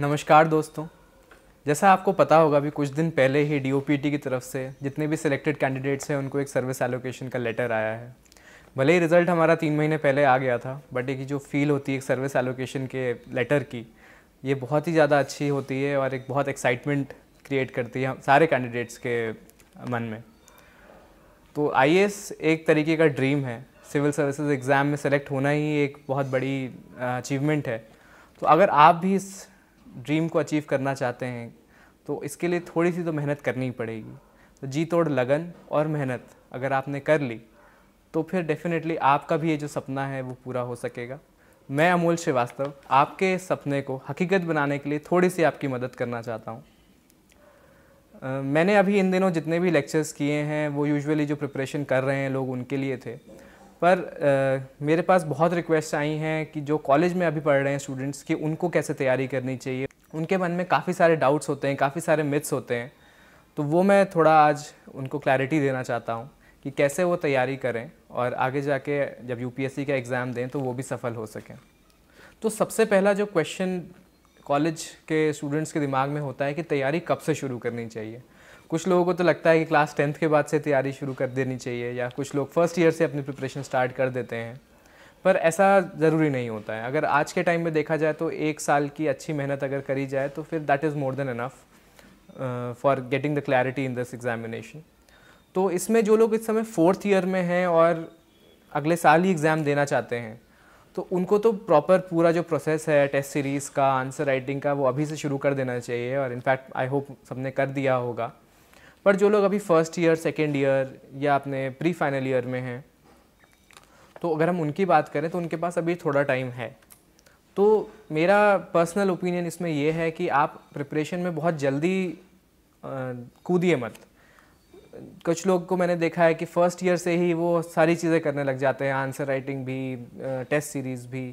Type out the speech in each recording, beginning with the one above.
नमस्कार दोस्तों जैसा आपको पता होगा अभी कुछ दिन पहले ही डी की तरफ से जितने भी सिलेक्टेड कैंडिडेट्स हैं उनको एक सर्विस एलोकेशन का लेटर आया है भले ही रिज़ल्ट हमारा तीन महीने पहले आ गया था बट एक जो फील होती है एक सर्विस एलोकेशन के लेटर की ये बहुत ही ज़्यादा अच्छी होती है और एक बहुत एक्साइटमेंट क्रिएट करती है सारे कैंडिडेट्स के मन में तो आई एक तरीके का ड्रीम है सिविल सर्विसेज एग्ज़ाम में सेलेक्ट होना ही एक बहुत बड़ी अचीवमेंट है तो अगर आप भी इस ड्रीम को अचीव करना चाहते हैं तो इसके लिए थोड़ी सी तो मेहनत करनी ही पड़ेगी तो जी तोड़ लगन और मेहनत अगर आपने कर ली तो फिर डेफिनेटली आपका भी ये जो सपना है वो पूरा हो सकेगा मैं अमोल श्रीवास्तव आपके सपने को हकीकत बनाने के लिए थोड़ी सी आपकी मदद करना चाहता हूँ मैंने अभी इन दिनों जितने भी लेक्चर्स किए हैं वो यूजुअली जो प्रिपरेशन कर रहे हैं लोग उनके लिए थे पर आ, मेरे पास बहुत रिक्वेस्ट आई हैं कि जो कॉलेज में अभी पढ़ रहे हैं स्टूडेंट्स कि उनको कैसे तैयारी करनी चाहिए उनके मन में काफ़ी सारे डाउट्स होते हैं काफ़ी सारे मिथ्स होते हैं तो वो मैं थोड़ा आज उनको क्लैरिटी देना चाहता हूँ कि कैसे वो तैयारी करें और आगे जाके जब यू का एग्ज़ाम दें तो वो भी सफल हो सकें तो सबसे पहला जो क्वेश्चन कॉलेज के स्टूडेंट्स के दिमाग में होता है कि तैयारी कब से शुरू करनी चाहिए कुछ लोगों को तो लगता है कि क्लास टेंथ के बाद से तैयारी शुरू कर देनी चाहिए या कुछ लोग फर्स्ट ईयर से अपनी प्रिपरेशन स्टार्ट कर देते हैं पर ऐसा ज़रूरी नहीं होता है अगर आज के टाइम में देखा जाए तो एक साल की अच्छी मेहनत अगर करी जाए तो फिर that is more than enough for getting the clarity in this examination तो इसमें जो लोग इस समय फोर्थ ईयर में हैं और अगले साल ही एग्ज़ाम देना चाहते हैं तो उनको तो प्रॉपर पूरा जो प्रोसेस है टेस्ट सीरीज़ का आंसर राइटिंग का वो अभी से शुरू कर देना चाहिए और इनफैक्ट आई होप सबने कर दिया होगा पर जो लोग अभी फर्स्ट ईयर सेकेंड ईयर या अपने प्री फाइनल ईयर में हैं तो अगर हम उनकी बात करें तो उनके पास अभी थोड़ा टाइम है तो मेरा पर्सनल ओपिनियन इसमें यह है कि आप प्रिपरेशन में बहुत जल्दी कूदिए मत कुछ लोग को मैंने देखा है कि फ़र्स्ट ईयर से ही वो सारी चीज़ें करने लग जाते हैं आंसर राइटिंग भी टेस्ट सीरीज़ भी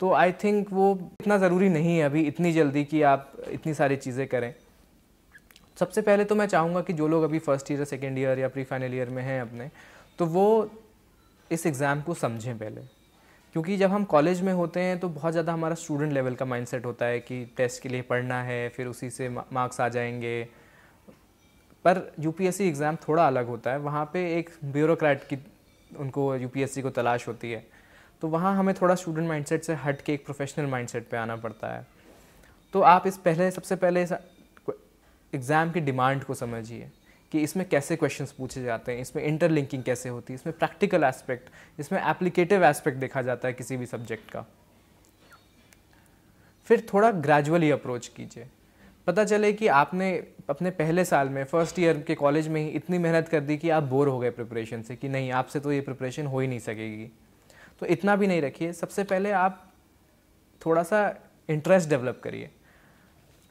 तो आई थिंक वो इतना ज़रूरी नहीं है अभी इतनी जल्दी कि आप इतनी सारी चीज़ें करें सबसे पहले तो मैं चाहूँगा कि जो लोग अभी फर्स्ट ईयर सेकेंड ईयर या प्री फाइनल ईयर में हैं अपने तो वो इस एग्ज़ाम को समझें पहले क्योंकि जब हम कॉलेज में होते हैं तो बहुत ज़्यादा हमारा स्टूडेंट लेवल का माइंडसेट होता है कि टेस्ट के लिए पढ़ना है फिर उसी से मार्क्स आ जाएंगे पर यूपीएससी एग्ज़ाम थोड़ा अलग होता है वहाँ पे एक ब्यूरोक्रेट की उनको यूपीएससी को तलाश होती है तो वहाँ हमें थोड़ा स्टूडेंट माइंडसेट से हट के एक प्रोफेशनल माइंडसेट पे आना पड़ता है तो आप इस पहले सबसे पहले एग्ज़ाम की डिमांड को समझिए कि इसमें कैसे क्वेश्चंस पूछे जाते हैं इसमें इंटरलिंकिंग कैसे होती है इसमें प्रैक्टिकल एस्पेक्ट इसमें एप्लीकेटिव एस्पेक्ट देखा जाता है किसी भी सब्जेक्ट का फिर थोड़ा ग्रेजुअली अप्रोच कीजिए पता चले कि आपने अपने पहले साल में फर्स्ट ईयर के कॉलेज में ही इतनी मेहनत कर दी कि आप बोर हो गए प्रिपरेशन से कि नहीं आपसे तो ये प्रिपरेशन हो ही नहीं सकेगी तो इतना भी नहीं रखिए सबसे पहले आप थोड़ा सा इंटरेस्ट डेवलप करिए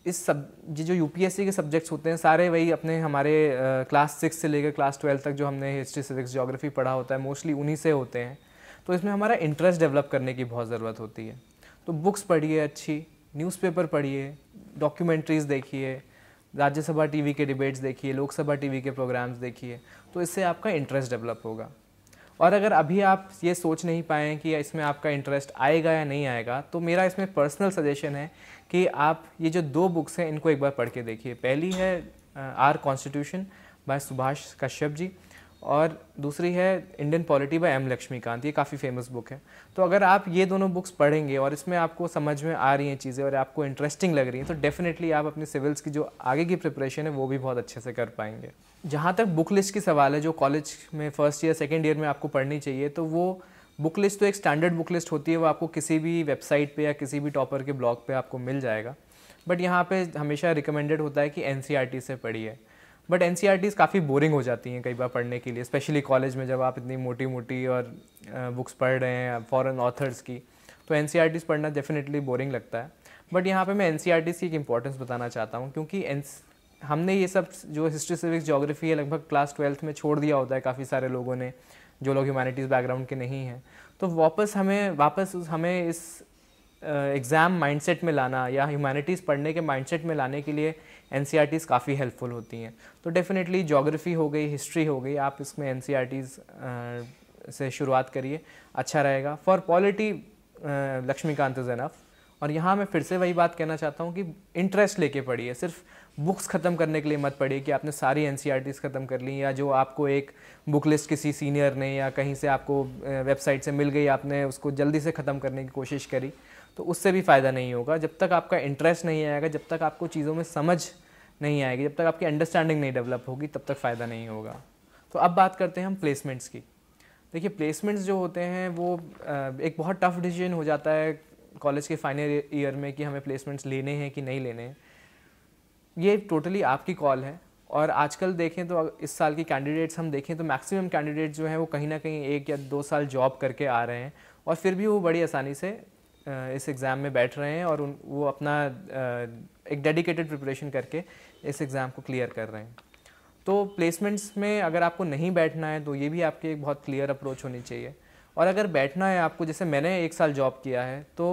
इस सब ये जो यू के सब्जेक्ट्स होते हैं सारे वही अपने हमारे क्लास सिक्स से लेकर क्लास ट्वेल्व तक जो हमने हिस्ट्री सिविक्स जोग्राफी पढ़ा होता है मोस्टली उन्हीं से होते हैं तो इसमें हमारा इंटरेस्ट डेवलप करने की बहुत ज़रूरत होती है तो बुक्स पढ़िए अच्छी न्यूज़पेपर पढ़िए डॉक्यूमेंट्रीज़ देखिए राज्यसभा टीवी के डिबेट्स देखिए लोकसभा टीवी के प्रोग्राम्स देखिए तो इससे आपका इंटरेस्ट डेवलप होगा और अगर अभी आप ये सोच नहीं पाए कि इसमें आपका इंटरेस्ट आएगा या नहीं आएगा तो मेरा इसमें पर्सनल सजेशन है कि आप ये जो दो बुक्स हैं इनको एक बार पढ़ के देखिए पहली है our constitution by Subhash Kashyap ji और दूसरी है Indian polity by M Laxmikanth ये काफ़ी फेमस बुक है तो अगर आप ये दोनों बुक्स पढ़ेंगे और इसमें आपको समझ में आ रही हैं चीज़ें और आपको इंटरेस्टिंग लग रही हैं तो डेफिनेटली आप अपने सिविल्स की जो आगे की प्रिपरेशन है वो भी बहुत अच्छे से कर पाएंगे जहाँ तक बुक लिस्ट की सवाल है जो कॉलेज में फर्स्ट ईयर सेकेंड ईयर में आपको पढ़नी चाहिए तो वो बुक लिस्ट तो एक स्टैंडर्ड बुक लिस्ट होती है वो आपको किसी भी वेबसाइट पर या किसी भी टॉपर के ब्लॉग पर आपको मिल जाएगा बट यहाँ पर हमेशा रिकमेंडेड होता है कि एन e से पढ़िए बट एन काफ़ी बोरिंग हो जाती हैं कई बार पढ़ने के लिए स्पेशली कॉलेज में जब आप इतनी मोटी मोटी और बुक्स पढ़ रहे हैं फॉरेन ऑथर्स की तो एन e पढ़ना डेफिनेटली बोरिंग लगता है बट यहाँ पे मैं एन e की एक इम्पॉर्टेंस बताना चाहता हूँ क्योंकि हमने ये सब जो हिस्ट्री सिविक्स जोग्राफी है लगभग क्लास ट्वेल्थ में छोड़ दिया होता है काफ़ी सारे लोगों ने जो लोग ह्यूमैनिटीज़ बैकग्राउंड के नहीं हैं तो वापस हमें वापस हमें इस एग्ज़ाम माइंडसेट में लाना या ह्यूमैनिटीज़ पढ़ने के माइंडसेट में लाने के लिए एन काफ़ी हेल्पफुल होती हैं तो डेफ़िनेटली जोग्राफ़ी हो गई हिस्ट्री हो गई आप इसमें एन e से शुरुआत करिए अच्छा रहेगा for polity Laxmikanth is enough और यहाँ मैं फिर से वही बात कहना चाहता हूँ कि इंटरेस्ट लेके पढ़िए सिर्फ बुक्स ख़त्म करने के लिए मत पढ़िए कि आपने सारी एन e ख़त्म कर ली या जो आपको एक बुक लिस्ट किसी सीनियर ने या कहीं से आपको वेबसाइट से मिल गई आपने उसको जल्दी से ख़त्म करने की कोशिश करी तो उससे भी फ़ायदा नहीं होगा जब तक आपका इंटरेस्ट नहीं आएगा जब तक आपको चीज़ों में समझ नहीं आएगी जब तक आपकी अंडरस्टैंडिंग नहीं डेवलप होगी तब तक फ़ायदा नहीं होगा तो अब बात करते हैं हम प्लेसमेंट्स की देखिए प्लेसमेंट्स जो होते हैं वो एक बहुत टफ डिसीजन हो जाता है कॉलेज के फाइनल ईयर में कि हमें प्लेसमेंट्स लेने हैं कि नहीं लेने हैं ये टोटली आपकी कॉल है और आजकल देखें तो इस साल की कैंडिडेट्स हम देखें तो मैक्सिमम कैंडिडेट जो हैं वो कहीं ना कहीं एक या दो साल जॉब करके आ रहे हैं और फिर भी वो बड़ी आसानी से इस एग्ज़ाम में बैठ रहे हैं और उन वो अपना एक डेडिकेटेड प्रिपरेशन करके इस एग्ज़ाम को क्लियर कर रहे हैं तो प्लेसमेंट्स में अगर आपको नहीं बैठना है तो ये भी आपकी एक बहुत क्लियर अप्रोच होनी चाहिए और अगर बैठना है आपको जैसे मैंने एक साल जॉब किया है तो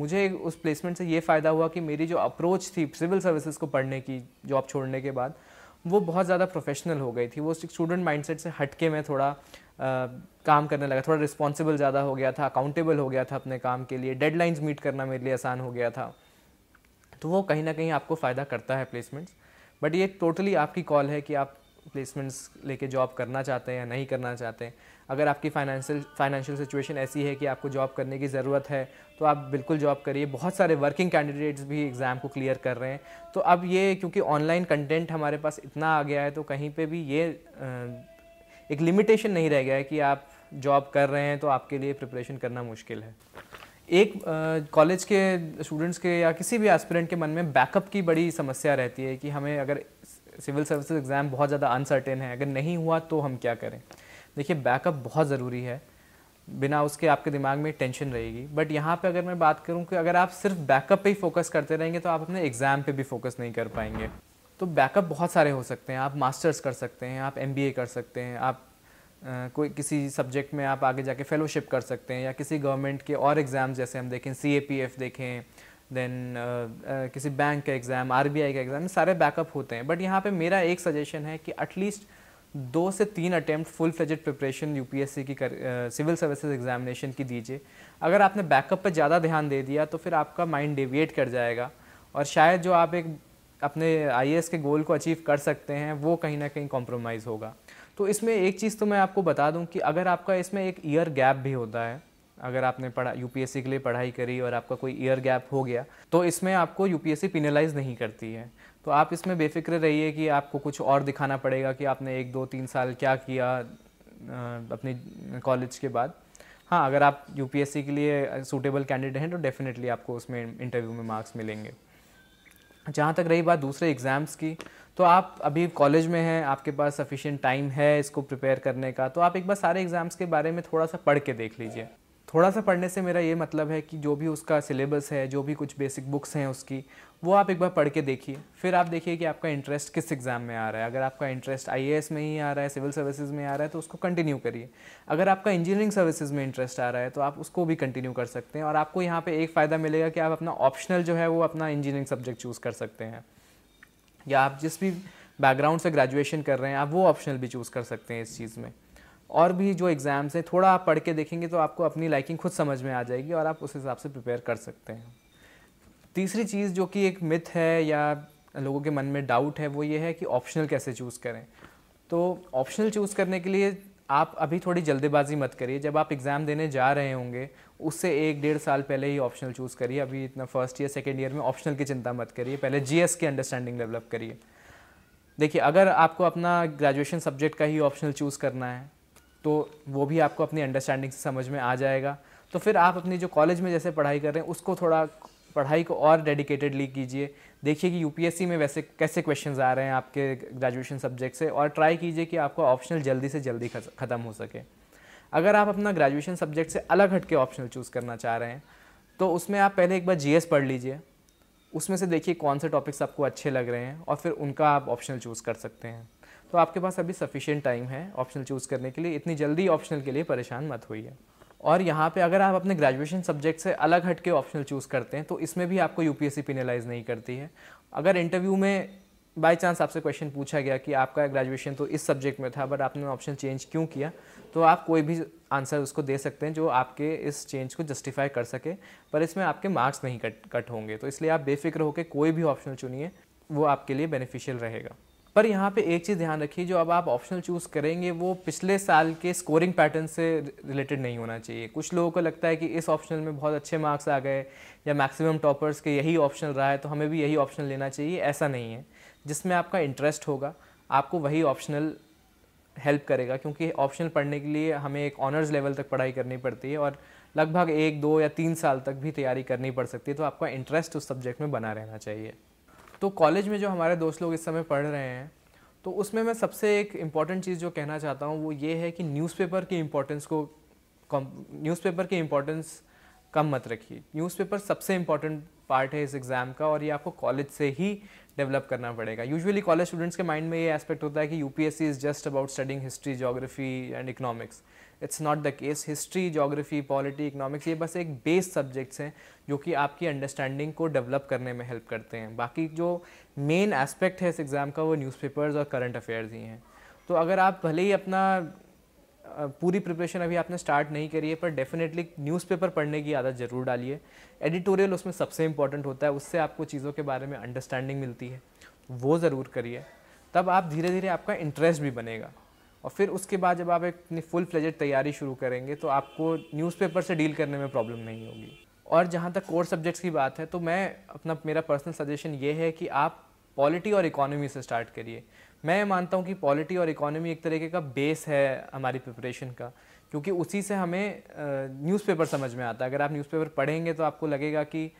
मुझे उस प्लेसमेंट से ये फ़ायदा हुआ कि मेरी जो अप्रोच थी सिविल सर्विसेज को पढ़ने की जॉब छोड़ने के बाद वो बहुत ज़्यादा प्रोफेशनल हो गई थी वो स्टूडेंट माइंडसेट से हटके मैं थोड़ा काम करने लगा थोड़ा रिस्पॉन्सिबल ज़्यादा हो गया था अकाउंटेबल हो गया था अपने काम के लिए डेडलाइंस मीट करना मेरे लिए आसान हो गया था तो वो कहीं ना कहीं आपको फ़ायदा करता है प्लेसमेंट्स बट ये टोटली आपकी कॉल है कि आप प्लेसमेंट्स लेके जॉब करना चाहते हैं या नहीं करना चाहते हैं अगर आपकी फाइनेंशियल फाइनेंशियल सिचुएशन ऐसी है कि आपको जॉब करने की ज़रूरत है तो आप बिल्कुल जॉब करिए बहुत सारे वर्किंग कैंडिडेट्स भी एग्ज़ाम को क्लियर कर रहे हैं तो अब ये क्योंकि ऑनलाइन कंटेंट हमारे पास इतना आ गया है तो कहीं पर भी ये एक लिमिटेशन नहीं रह गया है कि आप जॉब कर रहे हैं तो आपके लिए प्रिपरेशन करना मुश्किल है एक कॉलेज के स्टूडेंट्स के या किसी भी एस्पिरेंट के मन में बैकअप की बड़ी समस्या रहती है कि हमें अगर सिविल सर्विस एग्ज़ाम बहुत ज़्यादा अनसर्टेन है अगर नहीं हुआ तो हम क्या करें देखिए बैकअप बहुत ज़रूरी है बिना उसके आपके दिमाग में टेंशन रहेगी बट यहाँ पे अगर मैं बात करूँ कि अगर आप सिर्फ बैकअप पे ही फोकस करते रहेंगे तो आप अपने एग्ज़ाम पे भी फोकस नहीं कर पाएंगे तो बैकअप बहुत सारे हो सकते हैं आप मास्टर्स कर सकते हैं आप एम कर सकते हैं आप कोई किसी सब्जेक्ट में आप आगे जाके फेलोशिप कर सकते हैं या किसी गवर्नमेंट के और एग्ज़ाम जैसे हम देखें सी ए पी एफ़ देखें देन किसी बैंक का एग्ज़ाम आर बी आई का एग्ज़ाम सारे बैकअप होते हैं बट यहाँ पर मेरा एक सजेशन है कि एटलीस्ट दो से तीन अटैम्प्ट फुल फ्लेजेड प्रिपरेशन सी की कर सिविल सर्विसेज एग्जामिनेशन की दीजिए अगर आपने बैकअप पर ज़्यादा ध्यान दे दिया तो फिर आपका माइंड डेविएट कर जाएगा और शायद जो आप एक अपने आई के गोल को अचीव कर सकते हैं वो कहीं ना कहीं कॉम्प्रोमाइज़ होगा तो इसमें एक चीज़ तो मैं आपको बता दूं कि अगर आपका इसमें एक ईयर गैप भी होता है अगर आपने पढ़ा यू के लिए पढ़ाई करी और आपका कोई ईयर गैप हो गया तो इसमें आपको यू पिनलाइज नहीं करती है तो आप इसमें बेफिक्र रहिए कि आपको कुछ और दिखाना पड़ेगा कि आपने एक दो तीन साल क्या किया अपने कॉलेज के बाद हाँ अगर आप यू के लिए सूटेबल कैंडिडेट हैं तो डेफिनेटली आपको उसमें इंटरव्यू में मार्क्स मिलेंगे जहाँ तक रही बात दूसरे एग्ज़ाम्स की तो आप अभी कॉलेज में हैं आपके पास सफिशेंट टाइम है इसको प्रिपेयर करने का तो आप एक बार सारे एग्ज़ाम्स के बारे में थोड़ा सा पढ़ के देख लीजिए थोड़ा सा पढ़ने से मेरा ये मतलब है कि जो भी उसका सिलेबस है जो भी कुछ बेसिक बुक्स हैं उसकी वो आप एक बार पढ़ के देखिए फिर आप देखिए कि आपका इंटरेस्ट किस एग्ज़ाम में आ रहा है अगर आपका इंटरेस्ट आई में ही आ रहा है सिविल सर्विसेज में आ रहा है तो उसको कंटिन्यू करिए अगर आपका इंजीनियरिंग सर्विसेज में इंटरेस्ट आ रहा है तो आप उसको भी कंटिन्यू कर सकते हैं और आपको यहाँ पर एक फ़ायदा मिलेगा कि आप अपना ऑप्शनल जो है वो अपना इंजीनियरिंग सब्जेक्ट चूज़ कर सकते हैं या आप जिस भी बैकग्राउंड से ग्रेजुएशन कर रहे हैं आप वो ऑप्शनल भी चूज़ कर सकते हैं इस चीज़ में और भी जो एग्ज़ाम्स हैं थोड़ा आप पढ़ के देखेंगे तो आपको अपनी लाइकिंग खुद समझ में आ जाएगी और आप उस हिसाब से प्रिपेयर कर सकते हैं तीसरी चीज़ जो कि एक मिथ है या लोगों के मन में डाउट है वो ये है कि ऑप्शनल कैसे चूज़ करें तो ऑप्शनल चूज़ करने के लिए आप अभी थोड़ी जल्दबाजी मत करिए जब आप एग्ज़ाम देने जा रहे होंगे उससे एक डेढ़ साल पहले ही ऑप्शनल चूज़ करिए अभी इतना फर्स्ट ईयर सेकेंड ईयर में ऑप्शनल की चिंता मत करिए पहले एस की अंडरस्टैंडिंग डेवलप करिए देखिए अगर आपको अपना ग्रेजुएशन सब्जेक्ट का ही ऑप्शनल चूज़ करना है तो वो भी आपको अपनी अंडरस्टैंडिंग से समझ में आ जाएगा तो फिर आप अपनी जो कॉलेज में जैसे पढ़ाई कर रहे हैं उसको थोड़ा पढ़ाई को और डेडिकेटेडली कीजिए देखिए कि यूपीएससी में वैसे कैसे क्वेश्चन आ रहे हैं आपके ग्रेजुएशन सब्जेक्ट से और ट्राई कीजिए कि आपका ऑप्शनल जल्दी से जल्दी ख़त्म हो सके अगर आप अपना ग्रेजुएशन सब्जेक्ट से अलग हट के ऑप्शनल चूज़ करना चाह रहे हैं तो उसमें आप पहले एक बार जी पढ़ लीजिए उसमें से देखिए कौन से टॉपिक्स आपको अच्छे लग रहे हैं और फिर उनका आप ऑप्शनल चूज़ कर सकते हैं तो आपके पास अभी सफिशेंट टाइम है ऑप्शनल चूज़ करने के लिए इतनी जल्दी ऑप्शनल के लिए परेशान मत होइए और यहाँ पे अगर आप अपने ग्रेजुएशन सब्जेक्ट से अलग हट के ऑप्शनल चूज़ करते हैं तो इसमें भी आपको यूपीएससी पेनलाइज नहीं करती है अगर इंटरव्यू में बाय चांस आपसे क्वेश्चन पूछा गया कि आपका ग्रेजुएशन तो इस सब्जेक्ट में था बट आपने ऑप्शन चेंज क्यों किया तो आप कोई भी आंसर उसको दे सकते हैं जो आपके इस चेंज को जस्टिफाई कर सके पर इसमें आपके मार्क्स नहीं कट कट होंगे तो इसलिए आप बेफिक्र होकर कोई भी ऑप्शन चुनिए वो आपके लिए बेनिफिशियल रहेगा पर यहाँ पे एक चीज़ ध्यान रखिए जो अब आप ऑप्शनल चूज़ करेंगे वो पिछले साल के स्कोरिंग पैटर्न से रिलेटेड नहीं होना चाहिए कुछ लोगों को लगता है कि इस ऑप्शनल में बहुत अच्छे मार्क्स आ गए या मैक्सिमम टॉपर्स के यही ऑप्शनल रहा है तो हमें भी यही ऑप्शनल लेना चाहिए ऐसा नहीं है जिसमें आपका इंटरेस्ट होगा आपको वही ऑप्शनल हेल्प करेगा क्योंकि ऑप्शनल पढ़ने के लिए हमें एक ऑनर्स लेवल तक पढ़ाई करनी पड़ती है और लगभग एक दो या तीन साल तक भी तैयारी करनी पड़ सकती है तो आपका इंटरेस्ट उस सब्जेक्ट में बना रहना चाहिए तो कॉलेज में जो हमारे दोस्त लोग इस समय पढ़ रहे हैं तो उसमें मैं सबसे एक इम्पॉर्टेंट चीज़ जो कहना चाहता हूँ वो ये है कि न्यूज़पेपर की इम्पोर्टेंस को न्यूज़पेपर की इम्पोर्टेंस कम मत रखिए न्यूज़पेपर सबसे इम्पॉर्टेंट पार्ट है इस एग्ज़ाम का और ये आपको कॉलेज से ही डेवलप करना पड़ेगा यूजुअली कॉलेज स्टूडेंट्स के माइंड में ये एस्पेक्ट होता है कि U P S C is just about studying history geography and economics it's not the case history geography polity economics ये बस एक बेस सब्जेक्ट्स हैं जो कि आपकी अंडरस्टैंडिंग को डेवलप करने में हेल्प करते हैं बाकी जो मेन एस्पेक्ट है इस एग्ज़ाम का वो न्यूज़पेपर्स और करंट अफेयर्स ही हैं तो अगर आप भले ही अपना पूरी प्रिपरेशन अभी आपने स्टार्ट नहीं करी है पर डेफिनेटली न्यूज़पेपर पढ़ने की आदत ज़रूर डालिए एडिटोरियल उसमें सबसे इंपॉर्टेंट होता है उससे आपको चीज़ों के बारे में अंडरस्टैंडिंग मिलती है वो ज़रूर करिए तब आप धीरे धीरे आपका इंटरेस्ट भी बनेगा और फिर उसके बाद जब आप एक अपनी फुल फ्लेजेड तैयारी शुरू करेंगे तो आपको न्यूज़पेपर से डील करने में प्रॉब्लम नहीं होगी और जहाँ तक कोर सब्जेक्ट्स की बात है तो मैं अपना मेरा पर्सनल सजेशन ये है कि आप पॉलिटी और इकोनॉमी से स्टार्ट करिए मैं मानता हूँ कि पॉलिटी और इकोनॉमी एक तरीके का बेस है हमारी प्रिपरेशन का क्योंकि उसी से हमें न्यूज़पेपर समझ में आता है अगर आप न्यूज़पेपर पढ़ेंगे तो आपको लगेगा कि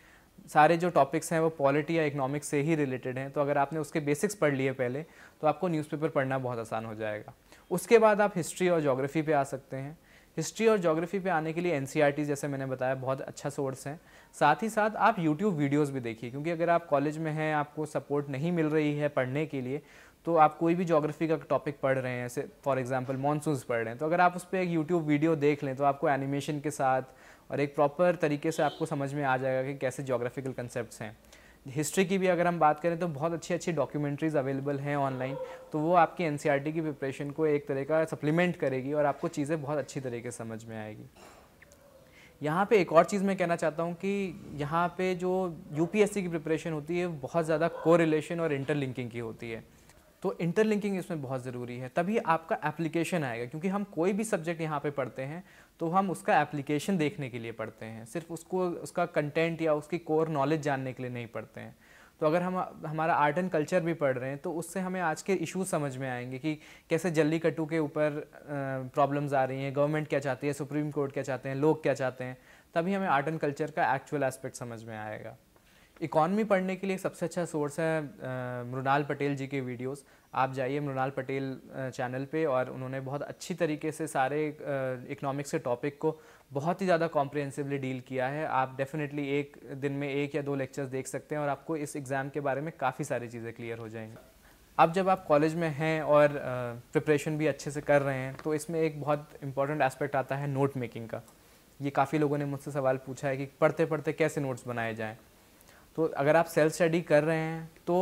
सारे जो टॉपिक्स हैं वो पॉलिटी या इकोनॉमिक्स से ही रिलेटेड हैं तो अगर आपने उसके बेसिक्स पढ़ लिए पहले तो आपको न्यूज़पेपर पढ़ना बहुत आसान हो जाएगा उसके बाद आप हिस्ट्री और जोग्राफ़ी पे आ सकते हैं हिस्ट्री और जोग्राफ़ी पे आने के लिए एन e जैसे मैंने बताया बहुत अच्छा सोर्स है साथ ही साथ आप यूट्यूब वीडियोज़ भी देखिए क्योंकि अगर आप कॉलेज में हैं आपको सपोर्ट नहीं मिल रही है पढ़ने के लिए तो आप कोई भी जोग्राफी का टॉपिक पढ़ रहे हैं ऐसे फॉर एग्जाम्पल मानसून पढ़ रहे हैं तो अगर आप उस पर एक यूट्यूब वीडियो देख लें तो आपको एनिमेशन के साथ और एक प्रॉपर तरीके से आपको समझ में आ जाएगा कि कैसे जोग्राफिकल कंसेप्ट हैं हिस्ट्री की भी अगर हम बात करें तो बहुत अच्छी अच्छी डॉक्यूमेंट्रीज अवेलेबल हैं ऑनलाइन तो वो आपकी एन e की प्रिपरेशन को एक तरह का सप्लीमेंट करेगी और आपको चीज़ें बहुत अच्छी तरीके समझ में आएगी यहाँ पे एक और चीज़ मैं कहना चाहता हूँ कि यहाँ पे जो यूपीएससी की प्रिपरेशन होती है बहुत ज़्यादा कोरिलेशन और इंटरलिंकिंग की होती है तो इंटरलिंकिंग इसमें बहुत ज़रूरी है तभी आपका एप्लीकेशन आएगा क्योंकि हम कोई भी सब्जेक्ट यहाँ पे पढ़ते हैं तो हम उसका एप्लीकेशन देखने के लिए पढ़ते हैं सिर्फ उसको उसका कंटेंट या उसकी कोर नॉलेज जानने के लिए नहीं पढ़ते हैं तो अगर हम हमारा आर्ट एंड कल्चर भी पढ़ रहे हैं तो उससे हमें आज के इशूज समझ में आएंगे कि कैसे जल्दी कट्टू के ऊपर प्रॉब्लम्स आ रही हैं गवर्नमेंट क्या चाहती है सुप्रीम कोर्ट क्या चाहते हैं लोग क्या चाहते हैं तभी हमें आर्ट एंड कल्चर का एक्चुअल एस्पेक्ट समझ में आएगा इकॉनमी पढ़ने के लिए सबसे अच्छा सोर्स है मृणाल पटेल जी के वीडियोस आप जाइए मृणाल पटेल चैनल पे और उन्होंने बहुत अच्छी तरीके से सारे इकोनॉमिक्स के टॉपिक को बहुत ही ज़्यादा कॉम्प्रिहेंसिवली डील किया है आप डेफिनेटली एक दिन में एक या दो लेक्चर्स देख सकते हैं और आपको इस एग्ज़ाम के बारे में काफ़ी सारी चीज़ें क्लियर हो जाएंगी अब जब आप कॉलेज में हैं और प्रिपरेशन भी अच्छे से कर रहे हैं तो इसमें एक बहुत इंपॉर्टेंट एस्पेक्ट आता है नोट मेकिंग का ये काफ़ी लोगों ने मुझसे सवाल पूछा है कि पढ़ते पढ़ते कैसे नोट्स बनाए जाएँ तो अगर आप सेल्फ स्टडी कर रहे हैं तो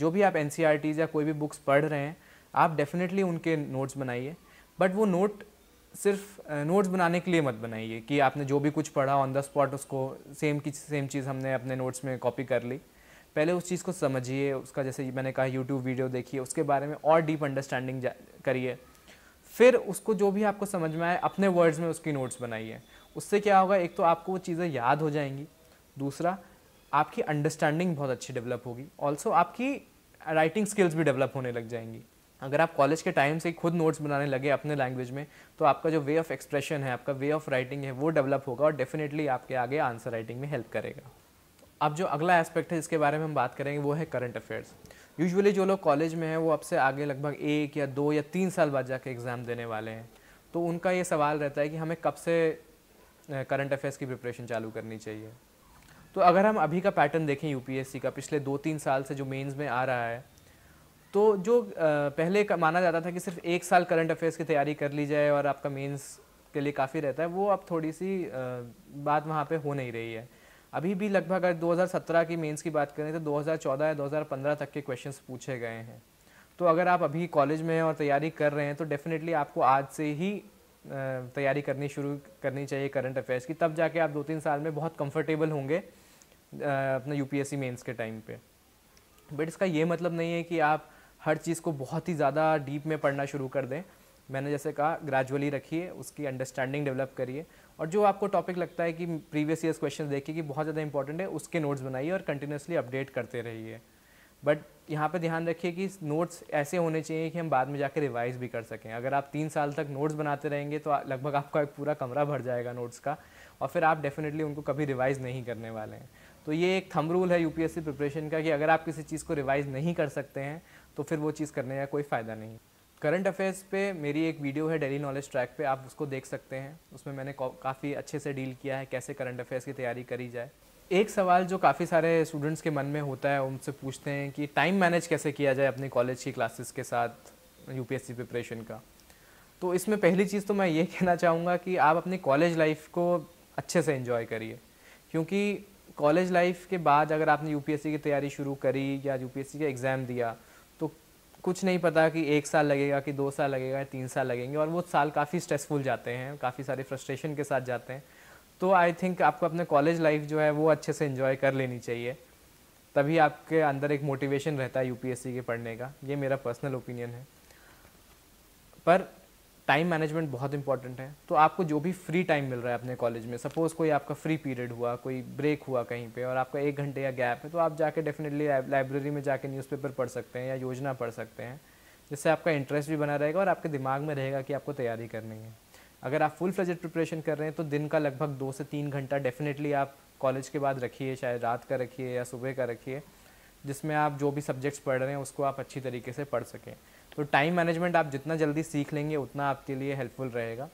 जो भी आप एन e या कोई भी बुक्स पढ़ रहे हैं आप डेफिनेटली उनके नोट्स बनाइए बट वो नोट सिर्फ नोट्स बनाने के लिए मत बनाइए कि आपने जो भी कुछ पढ़ा ऑन द स्पॉट उसको सेम की सेम चीज़ हमने अपने नोट्स में कॉपी कर ली पहले उस चीज़ को समझिए उसका जैसे मैंने कहा यूट्यूब वीडियो देखिए उसके बारे में और डीप अंडरस्टैंडिंग करिए फिर उसको जो भी आपको समझ में आए अपने वर्ड्स में उसकी नोट्स बनाइए उससे क्या होगा एक तो आपको वो चीज़ें याद हो जाएंगी दूसरा आपकी अंडरस्टैंडिंग बहुत अच्छी डेवलप होगी ऑल्सो आपकी राइटिंग स्किल्स भी डेवलप होने लग जाएंगी अगर आप कॉलेज के टाइम से खुद नोट्स बनाने लगे अपने लैंग्वेज में तो आपका जो वे ऑफ एक्सप्रेशन है आपका वे ऑफ राइटिंग है वो डेवलप होगा और डेफिनेटली आपके आगे आंसर राइटिंग में हेल्प करेगा अब जो अगला एस्पेक्ट है इसके बारे में हम बात करेंगे वो है करंट अफेयर्स यूजुअली जो लोग कॉलेज में हैं वो अब से आगे लगभग एक या दो या तीन साल बाद जाके एग्ज़ाम देने वाले हैं तो उनका ये सवाल रहता है कि हमें कब से करंट अफेयर्स की प्रिपरेशन चालू करनी चाहिए तो अगर हम अभी का पैटर्न देखें यूपीएससी का पिछले दो तीन साल से जो मेंस में आ रहा है तो जो पहले का माना जाता था कि सिर्फ एक साल करंट अफेयर्स की तैयारी कर ली जाए और आपका मेंस के लिए काफ़ी रहता है वो अब थोड़ी सी बात वहाँ पे हो नहीं रही है अभी भी लगभग अगर 2017 की मेंस की बात करें तो 2014 या 2015 तक के क्वेश्चंस पूछे गए हैं तो अगर आप अभी कॉलेज में हैं और तैयारी कर रहे हैं तो डेफिनेटली आपको आज से ही तैयारी करनी शुरू करनी चाहिए करंट अफेयर्स की तब जाके आप दो तीन साल में बहुत कंफर्टेबल होंगे अपना पी मेंस के टाइम पे बट इसका ये मतलब नहीं है कि आप हर चीज़ को बहुत ही ज़्यादा डीप में पढ़ना शुरू कर दें मैंने जैसे कहा ग्रेजुअली रखिए उसकी अंडरस्टैंडिंग डेवलप करिए और जो आपको टॉपिक लगता है कि प्रीवियस ईयर्स क्वेश्चन देखिए कि बहुत ज़्यादा इंपॉर्टेंट है उसके नोट्स बनाइए और कंटिन्यूसली अपडेट करते रहिए बट यहाँ पर ध्यान रखिए कि नोट्स ऐसे होने चाहिए कि हम बाद में जाकर रिवाइज भी कर सकें अगर आप तीन साल तक नोट्स बनाते रहेंगे तो लगभग आपका एक पूरा कमरा भर जाएगा नोट्स का और फिर आप डेफिनेटली उनको कभी रिवाइज़ नहीं करने वाले हैं तो ये एक थम रूल है यूपीएससी प्रिपरेशन का कि अगर आप किसी चीज़ को रिवाइज नहीं कर सकते हैं तो फिर वो चीज़ करने का कोई फ़ायदा नहीं करंट अफेयर्स पे मेरी एक वीडियो है डेली नॉलेज ट्रैक पे आप उसको देख सकते हैं उसमें मैंने काफ़ी अच्छे से डील किया है कैसे करंट अफेयर्स की तैयारी करी जाए एक सवाल जो काफ़ी सारे स्टूडेंट्स के मन में होता है उनसे पूछते हैं कि टाइम मैनेज कैसे किया जाए अपने कॉलेज की क्लासेस के साथ यूपीएससी प्रिपरेशन का तो इसमें पहली चीज़ तो मैं ये कहना चाहूँगा कि आप अपनी कॉलेज लाइफ को अच्छे से इन्जॉय करिए क्योंकि कॉलेज लाइफ के बाद अगर आपने यूपीएससी की तैयारी शुरू करी या यूपीएससी का एग्ज़ाम दिया तो कुछ नहीं पता कि एक साल लगेगा कि दो साल लगेगा तीन साल लगेंगे और वो साल काफ़ी स्ट्रेसफुल जाते हैं काफ़ी सारे फ्रस्ट्रेशन के साथ जाते हैं तो आई थिंक आपको अपने कॉलेज लाइफ जो है वो अच्छे से इन्जॉय कर लेनी चाहिए तभी आपके अंदर एक मोटिवेशन रहता है यूपीएससी के पढ़ने का ये मेरा पर्सनल ओपिनियन है पर टाइम मैनेजमेंट बहुत इंपॉर्टेंट है तो आपको जो भी फ्री टाइम मिल रहा है अपने कॉलेज में सपोज़ कोई आपका फ्री पीरियड हुआ कोई ब्रेक हुआ कहीं पे और आपका एक घंटे या गैप है तो आप जाके डेफिनेटली लाइब्रेरी में जाके न्यूज़पेपर पढ़ सकते हैं या योजना पढ़ सकते हैं जिससे आपका इंटरेस्ट भी बना रहेगा और आपके दिमाग में रहेगा कि आपको तैयारी करनी है अगर आप फुल फ्लजेड प्रिपरेशन कर रहे हैं तो दिन का लगभग दो से तीन घंटा डेफिनेटली आप कॉलेज के बाद रखिए शायद रात का रखिए या सुबह का रखिए जिसमें आप जो भी सब्जेक्ट्स पढ़ रहे हैं उसको आप अच्छी तरीके से पढ़ सकें तो टाइम मैनेजमेंट आप जितना जल्दी सीख लेंगे उतना आपके लिए हेल्पफुल रहेगा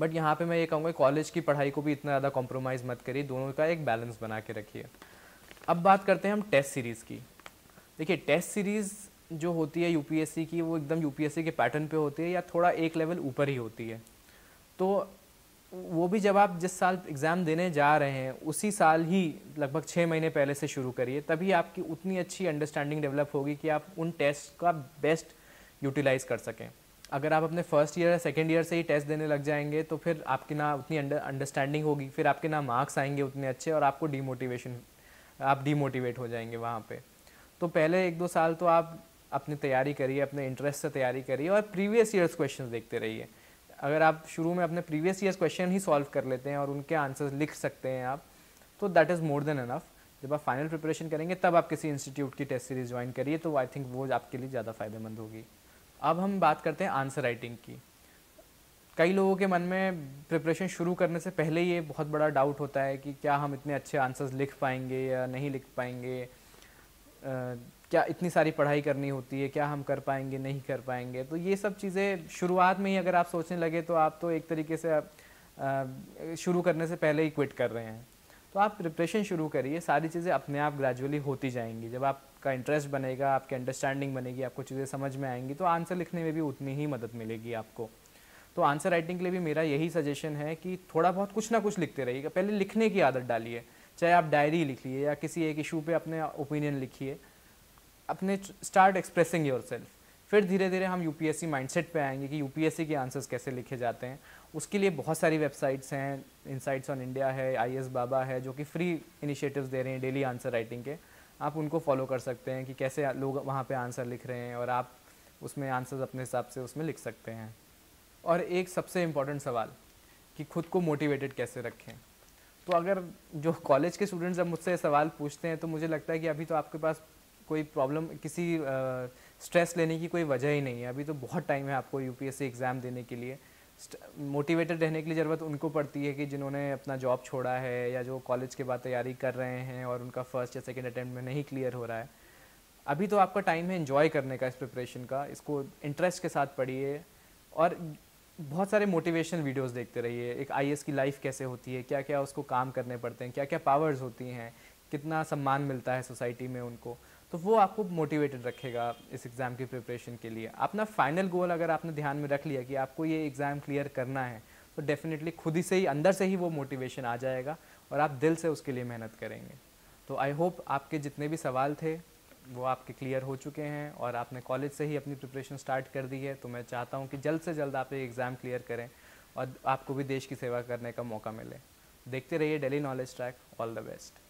बट यहाँ पे मैं ये कहूँगा कॉलेज की पढ़ाई को भी इतना ज़्यादा कॉम्प्रोमाइज़ मत करिए दोनों का एक बैलेंस बना के रखिए अब बात करते हैं हम टेस्ट सीरीज़ की देखिए टेस्ट सीरीज़ जो होती है यूपीएससी की वो एकदम यूपीएससी के पैटर्न पे होती है या थोड़ा एक लेवल ऊपर ही होती है तो वो भी जब आप जिस साल एग्ज़ाम देने जा रहे हैं उसी साल ही लगभग छः महीने पहले से शुरू करिए तभी आपकी उतनी अच्छी अंडरस्टैंडिंग डेवलप होगी कि आप उन टेस्ट का बेस्ट यूटिलाइज कर सकें अगर आप अपने फर्स्ट ईयर या सेकेंड ईयर से ही टेस्ट देने लग जाएंगे तो फिर आपकी ना उतनी अंडरस्टैंडिंग होगी फिर आपके ना मार्क्स आएंगे उतने अच्छे और आपको डीमोटिवेशन आप डीमोटिवेट हो जाएंगे वहाँ पर तो पहले एक दो साल तो आप अपनी तैयारी करिए अपने इंटरेस्ट से तैयारी करिए और प्रीवियस ईयर्स क्वेश्चन देखते रहिए अगर आप शुरू में अपने प्रीवियस ईयर क्वेश्चन ही सॉल्व कर लेते हैं और उनके आंसर्स लिख सकते हैं आप तो that is more than enough जब आप फाइनल प्रिपरेशन करेंगे तब आप किसी इंस्टीट्यूट की टेस्ट सीरीज ज्वाइन करिए तो आई थिंक वो आपके लिए ज़्यादा फायदेमंद होगी अब हम बात करते हैं आंसर राइटिंग की कई लोगों के मन में प्रिपरेशन शुरू करने से पहले ये बहुत बड़ा डाउट होता है कि क्या हम इतने अच्छे आंसर्स लिख पाएंगे या नहीं लिख पाएंगे क्या इतनी सारी पढ़ाई करनी होती है क्या हम कर पाएंगे नहीं कर पाएंगे तो ये सब चीज़ें शुरुआत में ही अगर आप सोचने लगे तो आप तो एक तरीके से आप शुरू करने से पहले ही क्विट कर रहे हैं तो आप प्रिपरेशन शुरू करिए सारी चीज़ें अपने आप ग्रेजुअली होती जाएंगी जब आपका इंटरेस्ट बनेगा आपकी अंडरस्टैंडिंग बनेगी आपको चीज़ें समझ में आएंगी तो आंसर लिखने में भी उतनी ही मदद मिलेगी आपको तो आंसर राइटिंग के लिए भी मेरा यही सजेशन है कि थोड़ा बहुत कुछ ना कुछ लिखते रहिएगा पहले लिखने की आदत डालिए चाहे आप डायरी लिख लिए या किसी एक इशू पे अपने ओपिनियन लिखिए अपने स्टार्ट एक्सप्रेसिंग योर सेल्फ फिर धीरे धीरे हम यूपीएससी माइंडसेट पे आएंगे कि यूपीएससी के आंसर्स कैसे लिखे जाते हैं उसके लिए बहुत सारी वेबसाइट्स हैं इनसाइट्स ऑन इंडिया है आई बाबा है जो कि फ्री इनिशिएटिव्स दे रहे हैं डेली आंसर राइटिंग के आप उनको फॉलो कर सकते हैं कि कैसे लोग वहाँ पे आंसर लिख रहे हैं और आप उसमें आंसर्स अपने हिसाब से उसमें लिख सकते हैं और एक सबसे इम्पॉर्टेंट सवाल कि खुद को मोटिवेटेड कैसे रखें तो अगर जो कॉलेज के स्टूडेंट्स अब मुझसे सवाल पूछते हैं तो मुझे लगता है कि अभी तो आपके पास कोई प्रॉब्लम किसी स्ट्रेस लेने की कोई वजह ही नहीं है अभी तो बहुत टाइम है आपको यूपीएससी एग्ज़ाम देने के लिए मोटिवेटेड रहने के लिए ज़रूरत उनको पड़ती है कि जिन्होंने अपना जॉब छोड़ा है या जो कॉलेज के बाद तैयारी कर रहे हैं और उनका फर्स्ट या सेकेंड अटैम्प्ट में नहीं क्लियर हो रहा है अभी तो आपका टाइम है इन्जॉय करने का इस प्रिपरेशन का इसको इंटरेस्ट के साथ पढ़िए और बहुत सारे मोटिवेशनल वीडियोस देखते रहिए एक आई की लाइफ कैसे होती है क्या क्या उसको काम करने पड़ते हैं क्या क्या पावर्स होती हैं कितना सम्मान मिलता है सोसाइटी में उनको तो वो आपको मोटिवेटेड रखेगा इस एग्ज़ाम की प्रिपरेशन के लिए अपना फाइनल गोल अगर आपने ध्यान में रख लिया कि आपको ये एग्ज़ाम क्लियर करना है तो डेफिनेटली खुद ही से ही अंदर से ही वो मोटिवेशन आ जाएगा और आप दिल से उसके लिए मेहनत करेंगे तो आई होप आपके जितने भी सवाल थे वो आपके क्लियर हो चुके हैं और आपने कॉलेज से ही अपनी प्रिपरेशन स्टार्ट कर दी है तो मैं चाहता हूँ कि जल्द से जल्द आप ये एग्ज़ाम क्लियर करें और आपको भी देश की सेवा करने का मौका मिले देखते रहिए daily knowledge track all the best